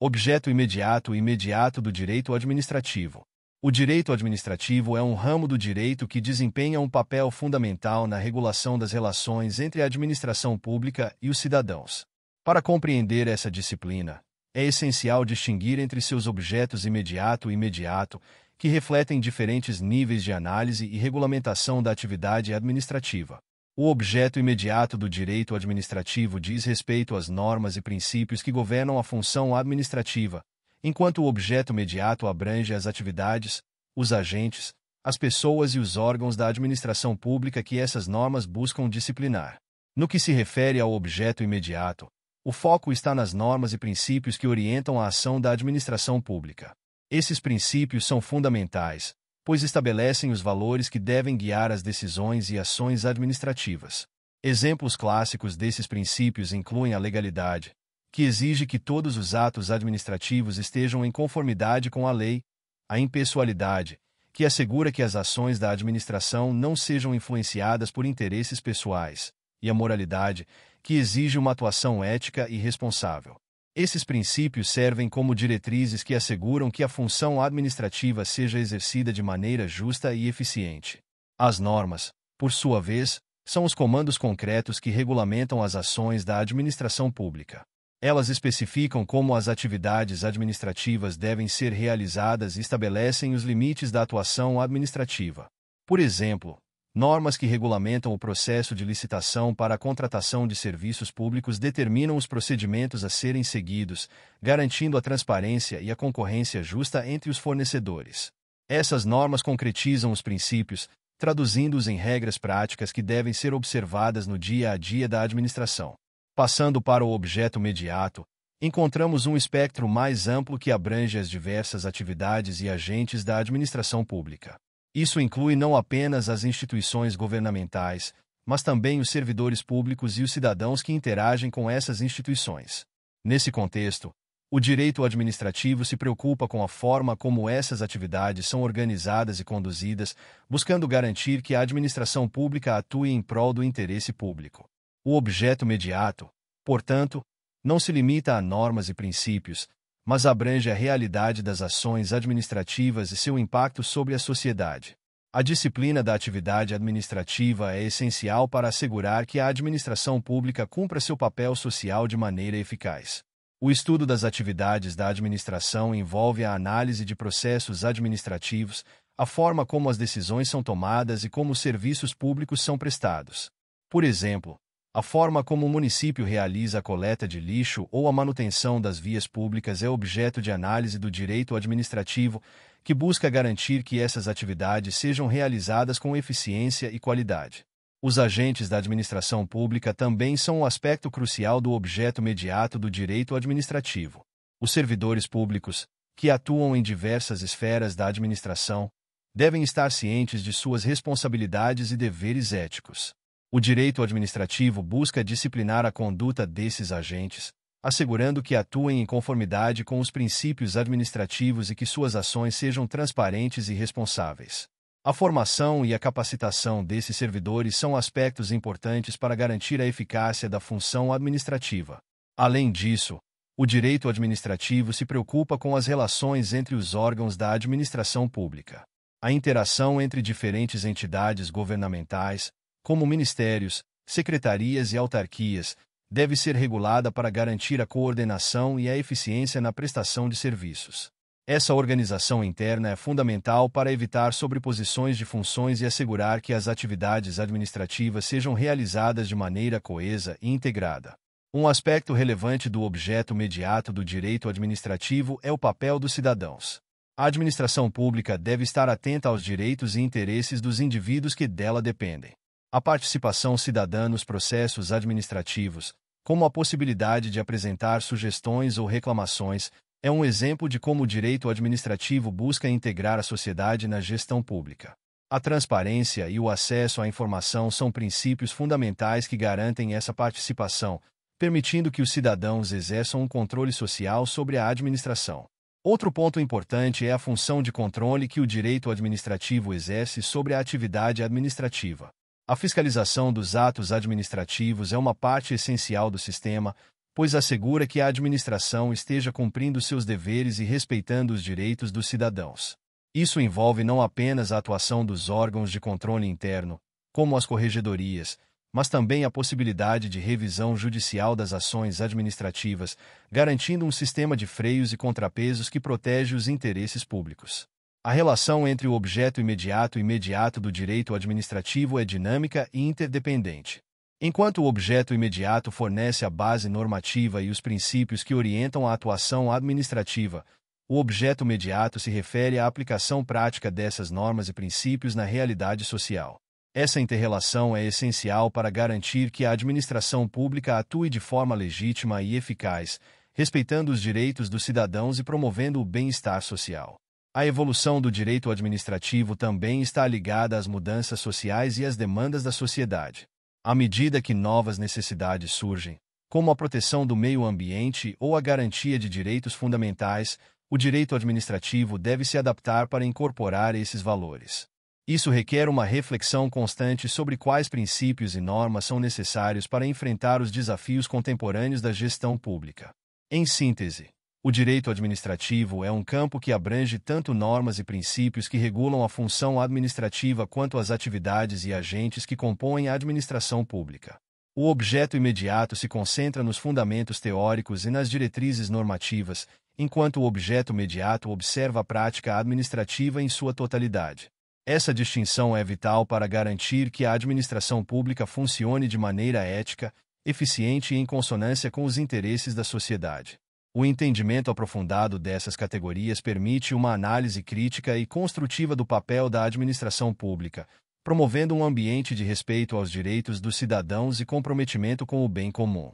Objeto imediato e imediato do direito administrativo. O direito administrativo é um ramo do direito que desempenha um papel fundamental na regulação das relações entre a administração pública e os cidadãos. Para compreender essa disciplina, é essencial distinguir entre seus objetos imediato e imediato, que refletem diferentes níveis de análise e regulamentação da atividade administrativa. O objeto imediato do direito administrativo diz respeito às normas e princípios que governam a função administrativa, enquanto o objeto imediato abrange as atividades, os agentes, as pessoas e os órgãos da administração pública que essas normas buscam disciplinar. No que se refere ao objeto imediato, o foco está nas normas e princípios que orientam a ação da administração pública. Esses princípios são fundamentais, pois estabelecem os valores que devem guiar as decisões e ações administrativas. Exemplos clássicos desses princípios incluem a legalidade, que exige que todos os atos administrativos estejam em conformidade com a lei, a impessoalidade, que assegura que as ações da administração não sejam influenciadas por interesses pessoais, e a moralidade, que exige uma atuação ética e responsável. Esses princípios servem como diretrizes que asseguram que a função administrativa seja exercida de maneira justa e eficiente. As normas, por sua vez, são os comandos concretos que regulamentam as ações da administração pública. Elas especificam como as atividades administrativas devem ser realizadas e estabelecem os limites da atuação administrativa. Por exemplo, normas que regulamentam o processo de licitação para a contratação de serviços públicos determinam os procedimentos a serem seguidos, garantindo a transparência e a concorrência justa entre os fornecedores. Essas normas concretizam os princípios, traduzindo-os em regras práticas que devem ser observadas no dia a dia da administração. Passando para o objeto imediato, encontramos um espectro mais amplo que abrange as diversas atividades e agentes da administração pública. Isso inclui não apenas as instituições governamentais, mas também os servidores públicos e os cidadãos que interagem com essas instituições. Nesse contexto, o direito administrativo se preocupa com a forma como essas atividades são organizadas e conduzidas, buscando garantir que a administração pública atue em prol do interesse público. O objeto mediato, portanto, não se limita a normas e princípios, mas abrange a realidade das ações administrativas e seu impacto sobre a sociedade. A disciplina da atividade administrativa é essencial para assegurar que a administração pública cumpra seu papel social de maneira eficaz. O estudo das atividades da administração envolve a análise de processos administrativos, a forma como as decisões são tomadas e como os serviços públicos são prestados. Por exemplo, a forma como o município realiza a coleta de lixo ou a manutenção das vias públicas é objeto de análise do direito administrativo, que busca garantir que essas atividades sejam realizadas com eficiência e qualidade. Os agentes da administração pública também são um aspecto crucial do objeto imediato do direito administrativo. Os servidores públicos, que atuam em diversas esferas da administração, devem estar cientes de suas responsabilidades e deveres éticos. O direito administrativo busca disciplinar a conduta desses agentes, assegurando que atuem em conformidade com os princípios administrativos e que suas ações sejam transparentes e responsáveis. A formação e a capacitação desses servidores são aspectos importantes para garantir a eficácia da função administrativa. Além disso, o direito administrativo se preocupa com as relações entre os órgãos da administração pública. A interação entre diferentes entidades governamentais, como ministérios, secretarias e autarquias, deve ser regulada para garantir a coordenação e a eficiência na prestação de serviços. Essa organização interna é fundamental para evitar sobreposições de funções e assegurar que as atividades administrativas sejam realizadas de maneira coesa e integrada. Um aspecto relevante do objeto imediato do direito administrativo é o papel dos cidadãos. A administração pública deve estar atenta aos direitos e interesses dos indivíduos que dela dependem a participação cidadã nos processos administrativos, como a possibilidade de apresentar sugestões ou reclamações, é um exemplo de como o direito administrativo busca integrar a sociedade na gestão pública. A transparência e o acesso à informação são princípios fundamentais que garantem essa participação, permitindo que os cidadãos exerçam um controle social sobre a administração. Outro ponto importante é a função de controle que o direito administrativo exerce sobre a atividade administrativa. A fiscalização dos atos administrativos é uma parte essencial do sistema, pois assegura que a administração esteja cumprindo seus deveres e respeitando os direitos dos cidadãos. Isso envolve não apenas a atuação dos órgãos de controle interno, como as corregedorias, mas também a possibilidade de revisão judicial das ações administrativas, garantindo um sistema de freios e contrapesos que protege os interesses públicos. A relação entre o objeto imediato e imediato do direito administrativo é dinâmica e interdependente. Enquanto o objeto imediato fornece a base normativa e os princípios que orientam a atuação administrativa, o objeto imediato se refere à aplicação prática dessas normas e princípios na realidade social. Essa interrelação é essencial para garantir que a administração pública atue de forma legítima e eficaz, respeitando os direitos dos cidadãos e promovendo o bem-estar social. A evolução do direito administrativo também está ligada às mudanças sociais e às demandas da sociedade. À medida que novas necessidades surgem, como a proteção do meio ambiente ou a garantia de direitos fundamentais, o direito administrativo deve se adaptar para incorporar esses valores. Isso requer uma reflexão constante sobre quais princípios e normas são necessários para enfrentar os desafios contemporâneos da gestão pública. Em síntese, o direito administrativo é um campo que abrange tanto normas e princípios que regulam a função administrativa quanto as atividades e agentes que compõem a administração pública. O objeto imediato se concentra nos fundamentos teóricos e nas diretrizes normativas, enquanto o objeto imediato observa a prática administrativa em sua totalidade. Essa distinção é vital para garantir que a administração pública funcione de maneira ética, eficiente e em consonância com os interesses da sociedade. O entendimento aprofundado dessas categorias permite uma análise crítica e construtiva do papel da administração pública, promovendo um ambiente de respeito aos direitos dos cidadãos e comprometimento com o bem comum.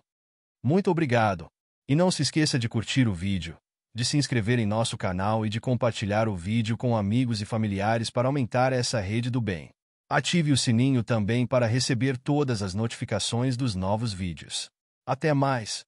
Muito obrigado! E não se esqueça de curtir o vídeo, de se inscrever em nosso canal e de compartilhar o vídeo com amigos e familiares para aumentar essa rede do bem. Ative o sininho também para receber todas as notificações dos novos vídeos. Até mais!